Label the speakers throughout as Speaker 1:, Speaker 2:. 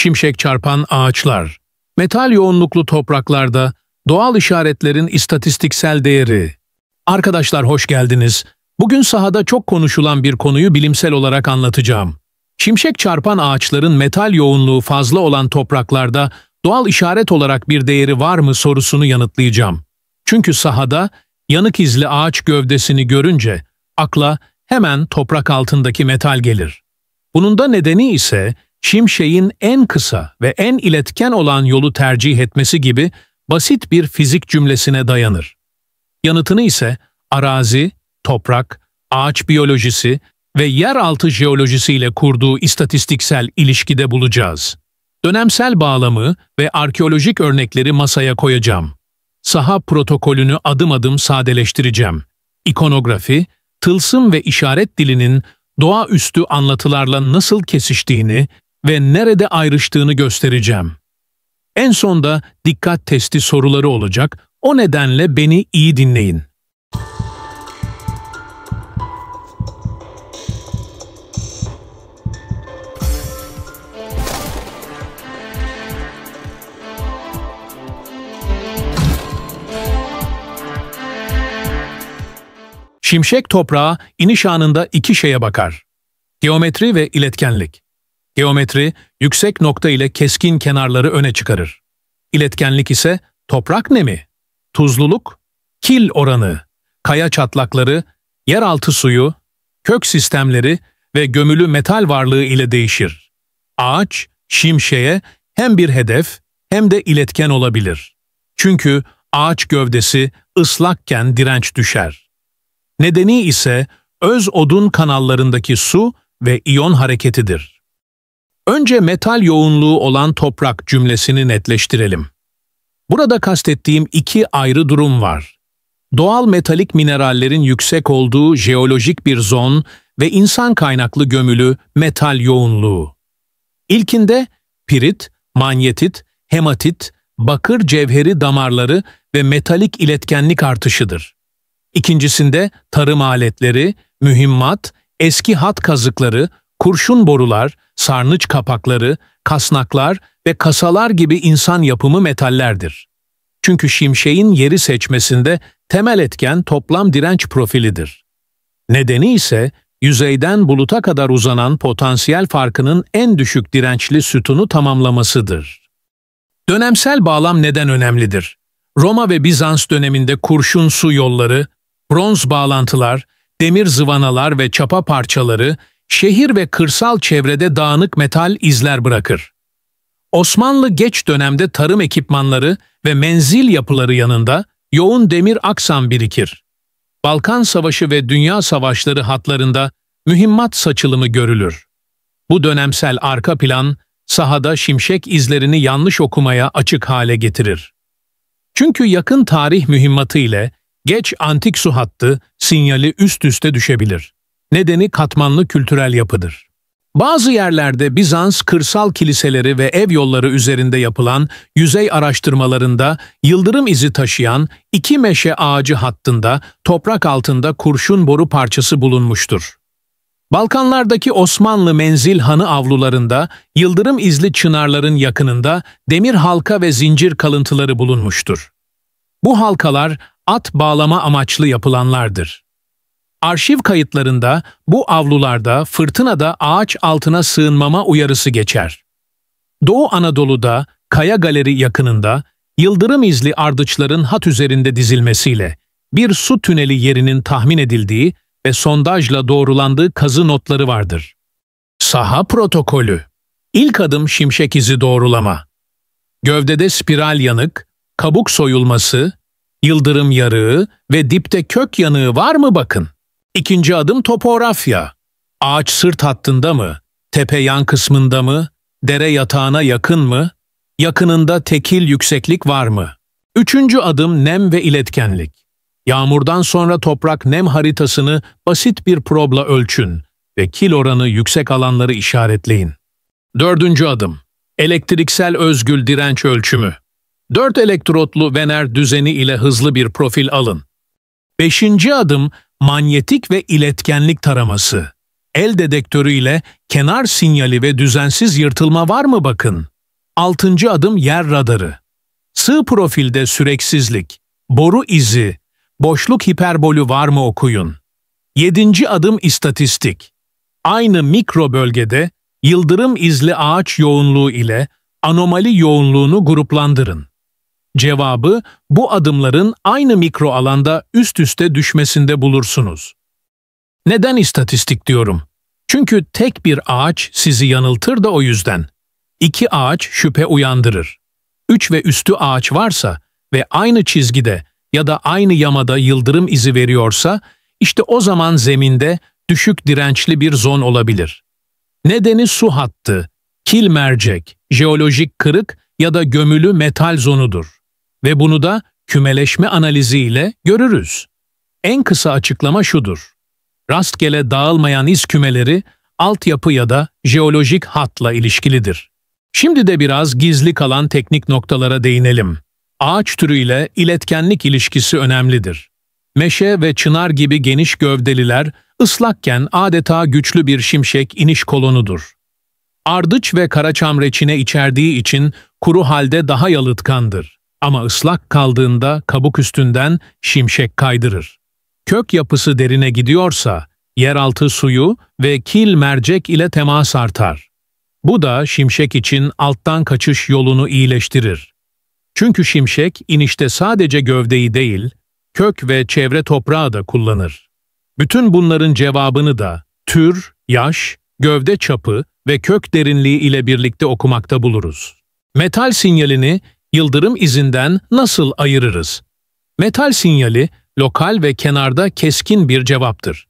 Speaker 1: şimşek çarpan ağaçlar, metal yoğunluklu topraklarda doğal işaretlerin istatistiksel değeri. Arkadaşlar hoş geldiniz. Bugün sahada çok konuşulan bir konuyu bilimsel olarak anlatacağım. Şimşek çarpan ağaçların metal yoğunluğu fazla olan topraklarda doğal işaret olarak bir değeri var mı sorusunu yanıtlayacağım. Çünkü sahada yanık izli ağaç gövdesini görünce akla hemen toprak altındaki metal gelir. Bunun da nedeni ise Şimşek'in en kısa ve en iletken olan yolu tercih etmesi gibi basit bir fizik cümlesine dayanır. Yanıtını ise arazi, toprak, ağaç biyolojisi ve yeraltı jeolojisi ile kurduğu istatistiksel ilişkide bulacağız. Dönemsel bağlamı ve arkeolojik örnekleri masaya koyacağım. Saha protokolünü adım adım sadeleştireceğim. İkonografi, tılsım ve işaret dilinin doğaüstü anlatılarla nasıl kesiştiğini ve nerede ayrıştığını göstereceğim. En sonda dikkat testi soruları olacak, o nedenle beni iyi dinleyin. Şimşek toprağa iniş anında iki şeye bakar. Geometri ve iletkenlik. Geometri, yüksek nokta ile keskin kenarları öne çıkarır. İletkenlik ise toprak nemi, tuzluluk, kil oranı, kaya çatlakları, yeraltı suyu, kök sistemleri ve gömülü metal varlığı ile değişir. Ağaç, şimşeye hem bir hedef hem de iletken olabilir. Çünkü ağaç gövdesi ıslakken direnç düşer. Nedeni ise öz odun kanallarındaki su ve iyon hareketidir. Önce metal yoğunluğu olan toprak cümlesini netleştirelim. Burada kastettiğim iki ayrı durum var. Doğal metalik minerallerin yüksek olduğu jeolojik bir zon ve insan kaynaklı gömülü metal yoğunluğu. İlkinde pirit, manyetit, hematit, bakır cevheri damarları ve metalik iletkenlik artışıdır. İkincisinde tarım aletleri, mühimmat, eski hat kazıkları, kurşun borular, sarnıç kapakları, kasnaklar ve kasalar gibi insan yapımı metallerdir. Çünkü şimşeğin yeri seçmesinde temel etken toplam direnç profilidir. Nedeni ise yüzeyden buluta kadar uzanan potansiyel farkının en düşük dirençli sütunu tamamlamasıdır. Dönemsel bağlam neden önemlidir? Roma ve Bizans döneminde kurşun su yolları, bronz bağlantılar, demir zıvanalar ve çapa parçaları şehir ve kırsal çevrede dağınık metal izler bırakır. Osmanlı geç dönemde tarım ekipmanları ve menzil yapıları yanında yoğun demir aksan birikir. Balkan Savaşı ve Dünya Savaşları hatlarında mühimmat saçılımı görülür. Bu dönemsel arka plan, sahada şimşek izlerini yanlış okumaya açık hale getirir. Çünkü yakın tarih mühimmatı ile geç antik su hattı sinyali üst üste düşebilir. Nedeni katmanlı kültürel yapıdır. Bazı yerlerde Bizans kırsal kiliseleri ve ev yolları üzerinde yapılan yüzey araştırmalarında yıldırım izi taşıyan iki meşe ağacı hattında toprak altında kurşun boru parçası bulunmuştur. Balkanlardaki Osmanlı menzil hanı avlularında yıldırım izli çınarların yakınında demir halka ve zincir kalıntıları bulunmuştur. Bu halkalar at bağlama amaçlı yapılanlardır. Arşiv kayıtlarında bu avlularda fırtınada ağaç altına sığınmama uyarısı geçer. Doğu Anadolu'da Kaya Galeri yakınında yıldırım izli ardıçların hat üzerinde dizilmesiyle bir su tüneli yerinin tahmin edildiği ve sondajla doğrulandığı kazı notları vardır. Saha protokolü İlk adım şimşek izi doğrulama. Gövdede spiral yanık, kabuk soyulması, yıldırım yarığı ve dipte kök yanığı var mı bakın. İkinci adım topografya. Ağaç sırt hattında mı? Tepe yan kısmında mı? Dere yatağına yakın mı? Yakınında tekil yükseklik var mı? Üçüncü adım nem ve iletkenlik. Yağmurdan sonra toprak nem haritasını basit bir probla ölçün ve kil oranı yüksek alanları işaretleyin. Dördüncü adım. Elektriksel özgül direnç ölçümü. Dört elektrotlu Vener düzeni ile hızlı bir profil alın. Beşinci adım manyetik ve iletkenlik taraması. El dedektörü ile kenar sinyali ve düzensiz yırtılma var mı bakın. Altıncı adım yer radarı. Sığ profilde süreksizlik, boru izi, boşluk hiperbolü var mı okuyun. Yedinci adım istatistik. Aynı mikro bölgede yıldırım izli ağaç yoğunluğu ile anomali yoğunluğunu gruplandırın. Cevabı bu adımların aynı mikro alanda üst üste düşmesinde bulursunuz. Neden istatistik diyorum? Çünkü tek bir ağaç sizi yanıltır da o yüzden. İki ağaç şüphe uyandırır. Üç ve üstü ağaç varsa ve aynı çizgide ya da aynı yamada yıldırım izi veriyorsa, işte o zaman zeminde düşük dirençli bir zon olabilir. Nedeni su hattı, kil mercek, jeolojik kırık ya da gömülü metal zonudur ve bunu da kümeleşme analiziyle görürüz. En kısa açıklama şudur. Rastgele dağılmayan iz kümeleri altyapı ya da jeolojik hatla ilişkilidir. Şimdi de biraz gizli kalan teknik noktalara değinelim. Ağaç türüyle iletkenlik ilişkisi önemlidir. Meşe ve çınar gibi geniş gövdeliler ıslakken adeta güçlü bir şimşek iniş kolonudur. Ardıç ve karaçam reçine içerdiği için kuru halde daha yalıtkandır. Ama ıslak kaldığında kabuk üstünden şimşek kaydırır. Kök yapısı derine gidiyorsa, yeraltı suyu ve kil mercek ile temas artar. Bu da şimşek için alttan kaçış yolunu iyileştirir. Çünkü şimşek inişte sadece gövdeyi değil, kök ve çevre toprağı da kullanır. Bütün bunların cevabını da tür, yaş, gövde çapı ve kök derinliği ile birlikte okumakta buluruz. Metal sinyalini yıldırım izinden nasıl ayırırız? Metal sinyali lokal ve kenarda keskin bir cevaptır.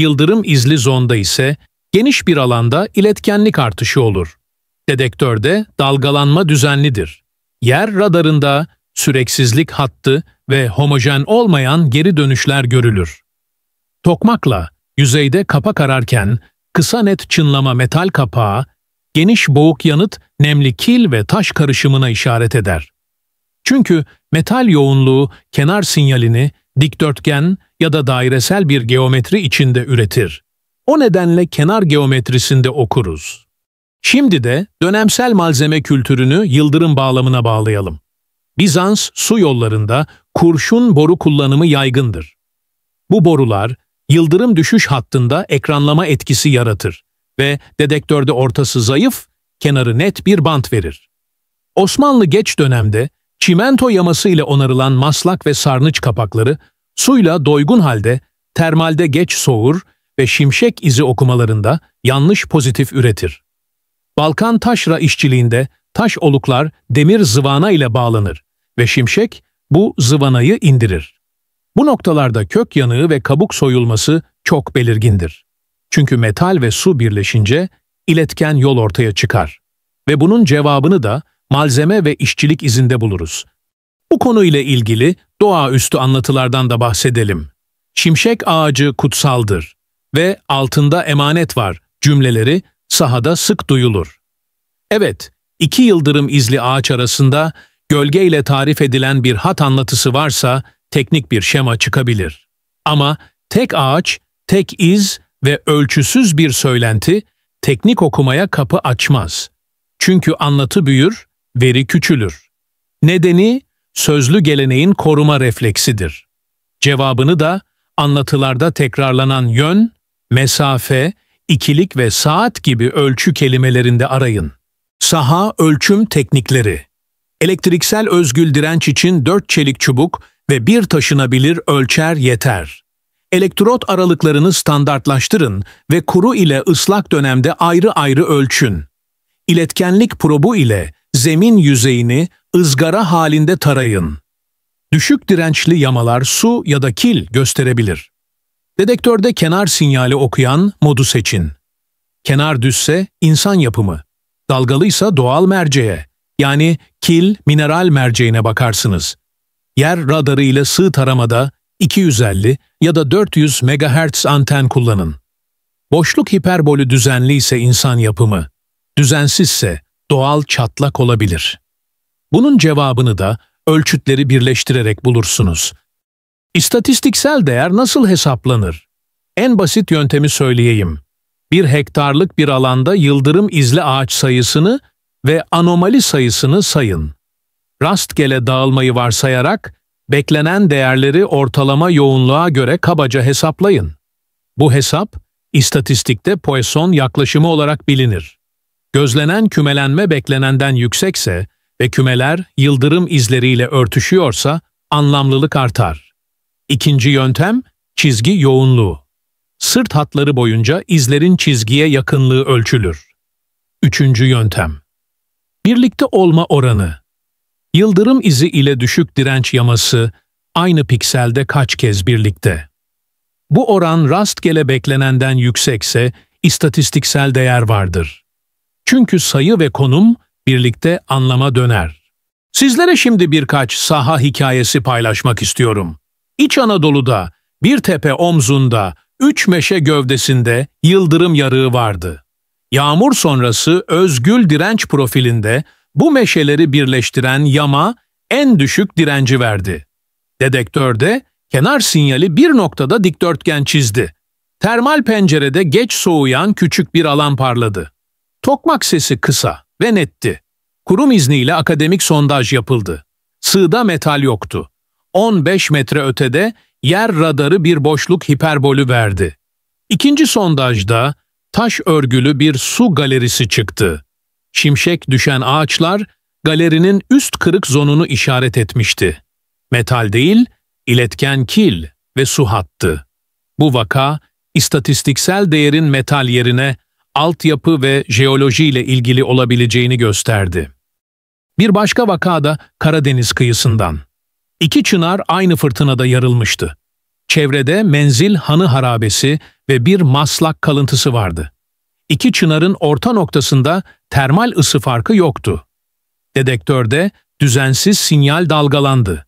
Speaker 1: Yıldırım izli zonda ise geniş bir alanda iletkenlik artışı olur. Dedektörde dalgalanma düzenlidir. Yer radarında süreksizlik hattı ve homojen olmayan geri dönüşler görülür. Tokmakla yüzeyde kapak ararken kısa net çınlama metal kapağı, geniş boğuk yanıt nemli kil ve taş karışımına işaret eder. Çünkü metal yoğunluğu kenar sinyalini dikdörtgen ya da dairesel bir geometri içinde üretir. O nedenle kenar geometrisinde okuruz. Şimdi de dönemsel malzeme kültürünü yıldırım bağlamına bağlayalım. Bizans su yollarında kurşun boru kullanımı yaygındır. Bu borular yıldırım düşüş hattında ekranlama etkisi yaratır ve dedektörde ortası zayıf kenarı net bir bant verir. Osmanlı geç dönemde çimento yaması ile onarılan maslak ve sarnıç kapakları suyla doygun halde termalde geç soğur ve şimşek izi okumalarında yanlış pozitif üretir. Balkan taşra işçiliğinde taş oluklar demir zıvana ile bağlanır ve şimşek bu zıvanayı indirir. Bu noktalarda kök yanığı ve kabuk soyulması çok belirgindir. Çünkü metal ve su birleşince iletken yol ortaya çıkar ve bunun cevabını da malzeme ve işçilik izinde buluruz. Bu konuyla ilgili doğaüstü anlatılardan da bahsedelim. Şimşek ağacı kutsaldır ve altında emanet var cümleleri sahada sık duyulur. Evet, iki yıldırım izli ağaç arasında gölge ile tarif edilen bir hat anlatısı varsa teknik bir şema çıkabilir. Ama tek ağaç, tek iz ve ölçüsüz bir söylenti teknik okumaya kapı açmaz. Çünkü anlatı büyür, veri küçülür. Nedeni, sözlü geleneğin koruma refleksidir. Cevabını da anlatılarda tekrarlanan yön, mesafe, ikilik ve saat gibi ölçü kelimelerinde arayın. Saha ölçüm teknikleri Elektriksel özgül direnç için dört çelik çubuk ve bir taşınabilir ölçer yeter. Elektrot aralıklarını standartlaştırın ve kuru ile ıslak dönemde ayrı ayrı ölçün. İletkenlik probu ile zemin yüzeyini ızgara halinde tarayın. Düşük dirençli yamalar su ya da kil gösterebilir. Dedektörde kenar sinyali okuyan modu seçin. Kenar düzse insan yapımı, dalgalıysa doğal merceğe, yani kil mineral merceğine bakarsınız. Yer radarı ile sığ taramada 250 ya da 400 MHz anten kullanın. Boşluk hiperbolü düzenli ise insan yapımı, düzensizse doğal çatlak olabilir. Bunun cevabını da ölçütleri birleştirerek bulursunuz. İstatistiksel değer nasıl hesaplanır? En basit yöntemi söyleyeyim. Bir hektarlık bir alanda yıldırım izli ağaç sayısını ve anomali sayısını sayın. Rastgele dağılmayı varsayarak Beklenen değerleri ortalama yoğunluğa göre kabaca hesaplayın. Bu hesap, istatistikte Poisson yaklaşımı olarak bilinir. Gözlenen kümelenme beklenenden yüksekse ve kümeler yıldırım izleriyle örtüşüyorsa anlamlılık artar. İkinci yöntem, çizgi yoğunluğu. Sırt hatları boyunca izlerin çizgiye yakınlığı ölçülür. Üçüncü yöntem, birlikte olma oranı. Yıldırım izi ile düşük direnç yaması aynı pikselde kaç kez birlikte. Bu oran rastgele beklenenden yüksekse istatistiksel değer vardır. Çünkü sayı ve konum birlikte anlama döner. Sizlere şimdi birkaç saha hikayesi paylaşmak istiyorum. İç Anadolu'da, bir tepe omzunda, üç meşe gövdesinde yıldırım yarığı vardı. Yağmur sonrası özgül direnç profilinde bu meşeleri birleştiren yama en düşük direnci verdi. Dedektörde kenar sinyali bir noktada dikdörtgen çizdi. Termal pencerede geç soğuyan küçük bir alan parladı. Tokmak sesi kısa ve netti. Kurum izniyle akademik sondaj yapıldı. Sığda metal yoktu. 15 metre ötede yer radarı bir boşluk hiperbolü verdi. İkinci sondajda taş örgülü bir su galerisi çıktı. Şimşek düşen ağaçlar galerinin üst kırık zonunu işaret etmişti. Metal değil, iletken kil ve su hattı. Bu vaka, istatistiksel değerin metal yerine altyapı ve jeoloji ile ilgili olabileceğini gösterdi. Bir başka vaka da Karadeniz kıyısından. İki çınar aynı fırtınada yarılmıştı. Çevrede menzil hanı harabesi ve bir maslak kalıntısı vardı. İki çınarın orta noktasında termal ısı farkı yoktu. Dedektörde düzensiz sinyal dalgalandı.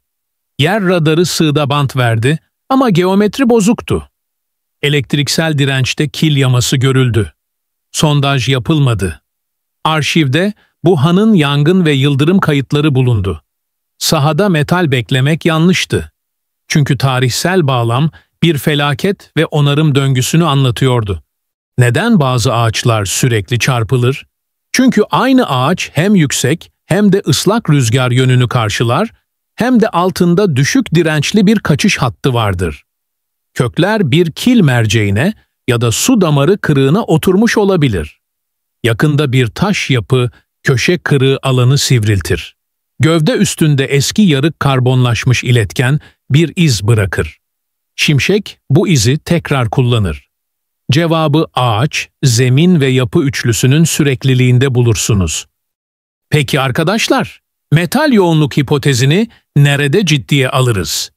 Speaker 1: Yer radarı sığda bant verdi ama geometri bozuktu. Elektriksel dirençte kil yaması görüldü. Sondaj yapılmadı. Arşivde bu hanın yangın ve yıldırım kayıtları bulundu. Sahada metal beklemek yanlıştı. Çünkü tarihsel bağlam bir felaket ve onarım döngüsünü anlatıyordu. Neden bazı ağaçlar sürekli çarpılır? Çünkü aynı ağaç hem yüksek hem de ıslak rüzgar yönünü karşılar hem de altında düşük dirençli bir kaçış hattı vardır. Kökler bir kil merceğine ya da su damarı kırığına oturmuş olabilir. Yakında bir taş yapı köşe kırığı alanı sivriltir. Gövde üstünde eski yarık karbonlaşmış iletken bir iz bırakır. Şimşek bu izi tekrar kullanır. Cevabı ağaç, zemin ve yapı üçlüsünün sürekliliğinde bulursunuz. Peki arkadaşlar, metal yoğunluk hipotezini nerede ciddiye alırız?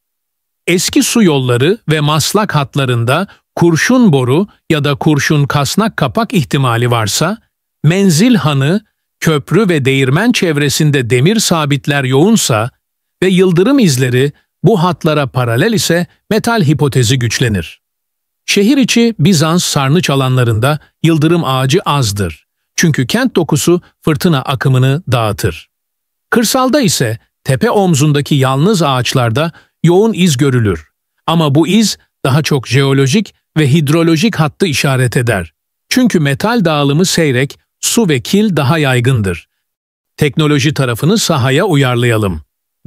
Speaker 1: Eski su yolları ve maslak hatlarında kurşun boru ya da kurşun kasnak kapak ihtimali varsa, menzil hanı, köprü ve değirmen çevresinde demir sabitler yoğunsa ve yıldırım izleri bu hatlara paralel ise metal hipotezi güçlenir. Şehir içi Bizans sarnıç alanlarında yıldırım ağacı azdır. Çünkü kent dokusu fırtına akımını dağıtır. Kırsalda ise tepe omzundaki yalnız ağaçlarda yoğun iz görülür. Ama bu iz daha çok jeolojik ve hidrolojik hattı işaret eder. Çünkü metal dağılımı seyrek, su ve kil daha yaygındır. Teknoloji tarafını sahaya uyarlayalım.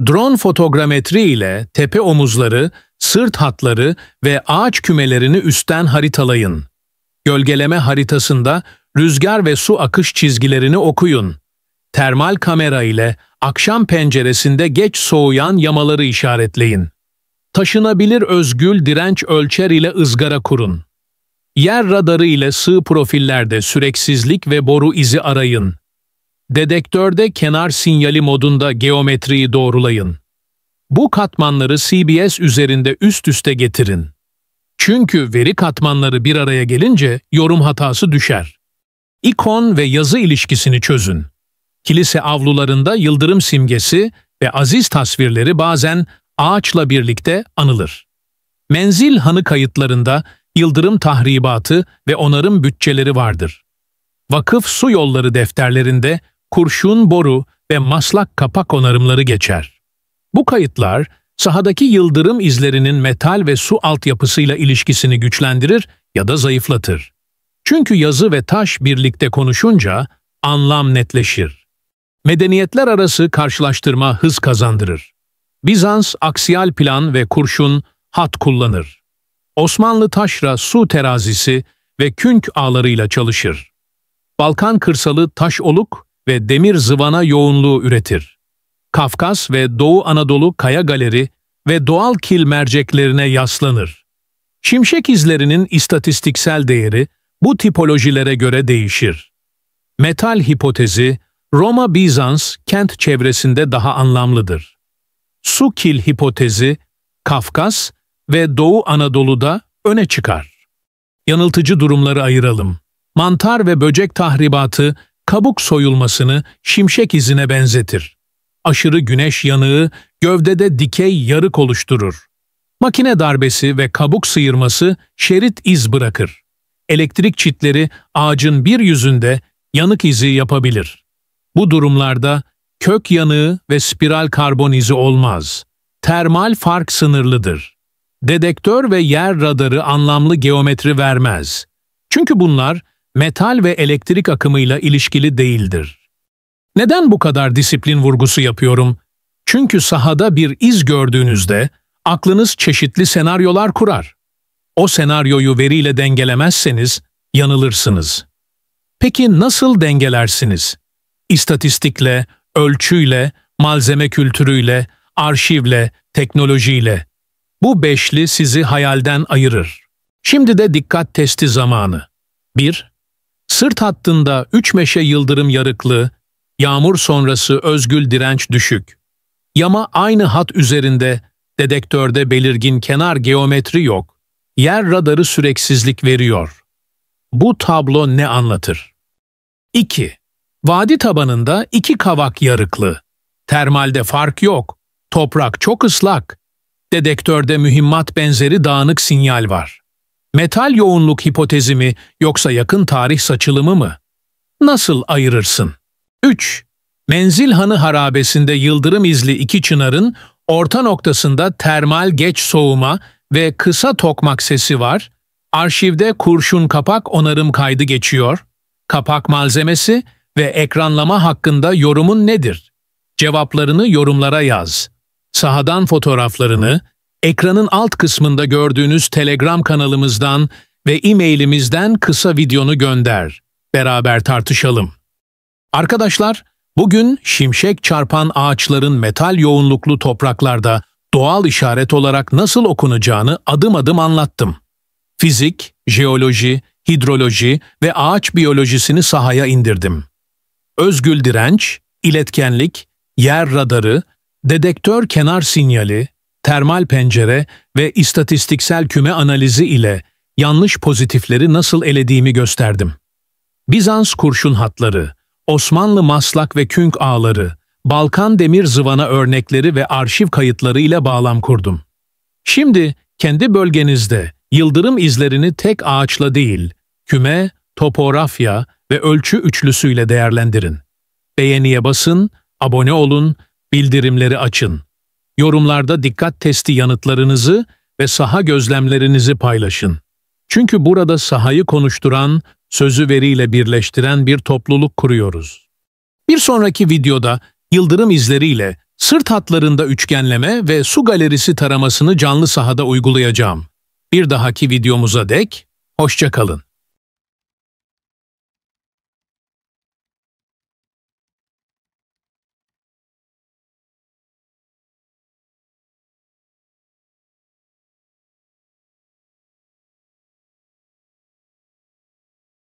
Speaker 1: Drone fotogrametri ile tepe omuzları sırt hatları ve ağaç kümelerini üstten haritalayın. Gölgeleme haritasında rüzgar ve su akış çizgilerini okuyun. Termal kamera ile akşam penceresinde geç soğuyan yamaları işaretleyin. Taşınabilir özgül direnç ölçer ile ızgara kurun. Yer radarı ile sığ profillerde süreksizlik ve boru izi arayın. Dedektörde kenar sinyali modunda geometriyi doğrulayın. Bu katmanları CBS üzerinde üst üste getirin. Çünkü veri katmanları bir araya gelince yorum hatası düşer. İkon ve yazı ilişkisini çözün. Kilise avlularında yıldırım simgesi ve aziz tasvirleri bazen ağaçla birlikte anılır. Menzil hanı kayıtlarında yıldırım tahribatı ve onarım bütçeleri vardır. Vakıf su yolları defterlerinde kurşun boru ve maslak kapak onarımları geçer. Bu kayıtlar, sahadaki yıldırım izlerinin metal ve su altyapısıyla ilişkisini güçlendirir ya da zayıflatır. Çünkü yazı ve taş birlikte konuşunca anlam netleşir. Medeniyetler arası karşılaştırma hız kazandırır. Bizans aksiyal plan ve kurşun hat kullanır. Osmanlı taşra su terazisi ve künk ağlarıyla çalışır. Balkan kırsalı taş oluk ve demir zıvana yoğunluğu üretir. Kafkas ve Doğu Anadolu kaya galeri ve doğal kil merceklerine yaslanır. Şimşek izlerinin istatistiksel değeri bu tipolojilere göre değişir. Metal hipotezi, Roma-Bizans kent çevresinde daha anlamlıdır. Su kil hipotezi, Kafkas ve Doğu Anadolu'da öne çıkar. Yanıltıcı durumları ayıralım. Mantar ve böcek tahribatı, kabuk soyulmasını şimşek izine benzetir aşırı güneş yanığı gövdede dikey yarık oluşturur. Makine darbesi ve kabuk sıyırması şerit iz bırakır. Elektrik çitleri ağacın bir yüzünde yanık izi yapabilir. Bu durumlarda kök yanığı ve spiral karbon izi olmaz. Termal fark sınırlıdır. Dedektör ve yer radarı anlamlı geometri vermez. Çünkü bunlar metal ve elektrik akımıyla ilişkili değildir. Neden bu kadar disiplin vurgusu yapıyorum? Çünkü sahada bir iz gördüğünüzde aklınız çeşitli senaryolar kurar. O senaryoyu veriyle dengelemezseniz yanılırsınız. Peki nasıl dengelersiniz? İstatistikle, ölçüyle, malzeme kültürüyle, arşivle, teknolojiyle. Bu beşli sizi hayalden ayırır. Şimdi de dikkat testi zamanı. 1. Sırt hattında 3 meşe yıldırım yarıklı, Yağmur sonrası özgül direnç düşük. Yama aynı hat üzerinde, dedektörde belirgin kenar geometri yok. Yer radarı süreksizlik veriyor. Bu tablo ne anlatır? 2. Vadi tabanında iki kavak yarıklı. Termalde fark yok. Toprak çok ıslak. Dedektörde mühimmat benzeri dağınık sinyal var. Metal yoğunluk hipotezi mi yoksa yakın tarih saçılımı mı? Nasıl ayırırsın? 3. Menzil Hanı harabesinde yıldırım izli iki çınarın orta noktasında termal geç soğuma ve kısa tokmak sesi var. Arşivde kurşun kapak onarım kaydı geçiyor. Kapak malzemesi ve ekranlama hakkında yorumun nedir? Cevaplarını yorumlara yaz. Sahadan fotoğraflarını, ekranın alt kısmında gördüğünüz Telegram kanalımızdan ve e-mailimizden kısa videonu gönder. Beraber tartışalım. Arkadaşlar, bugün şimşek çarpan ağaçların metal yoğunluklu topraklarda doğal işaret olarak nasıl okunacağını adım adım anlattım. Fizik, jeoloji, hidroloji ve ağaç biyolojisini sahaya indirdim. Özgül direnç, iletkenlik, yer radarı, dedektör kenar sinyali, termal pencere ve istatistiksel küme analizi ile yanlış pozitifleri nasıl elediğimi gösterdim. Bizans kurşun hatları, Osmanlı maslak ve künk ağları, Balkan demir zıvana örnekleri ve arşiv kayıtları ile bağlam kurdum. Şimdi kendi bölgenizde yıldırım izlerini tek ağaçla değil, küme, topografya ve ölçü üçlüsüyle değerlendirin. Beğeniye basın, abone olun, bildirimleri açın. Yorumlarda dikkat testi yanıtlarınızı ve saha gözlemlerinizi paylaşın. Çünkü burada sahayı konuşturan sözü veriyle birleştiren bir topluluk kuruyoruz. Bir sonraki videoda yıldırım izleriyle sırt hatlarında üçgenleme ve su galerisi taramasını canlı sahada uygulayacağım. Bir dahaki videomuza dek, hoşçakalın.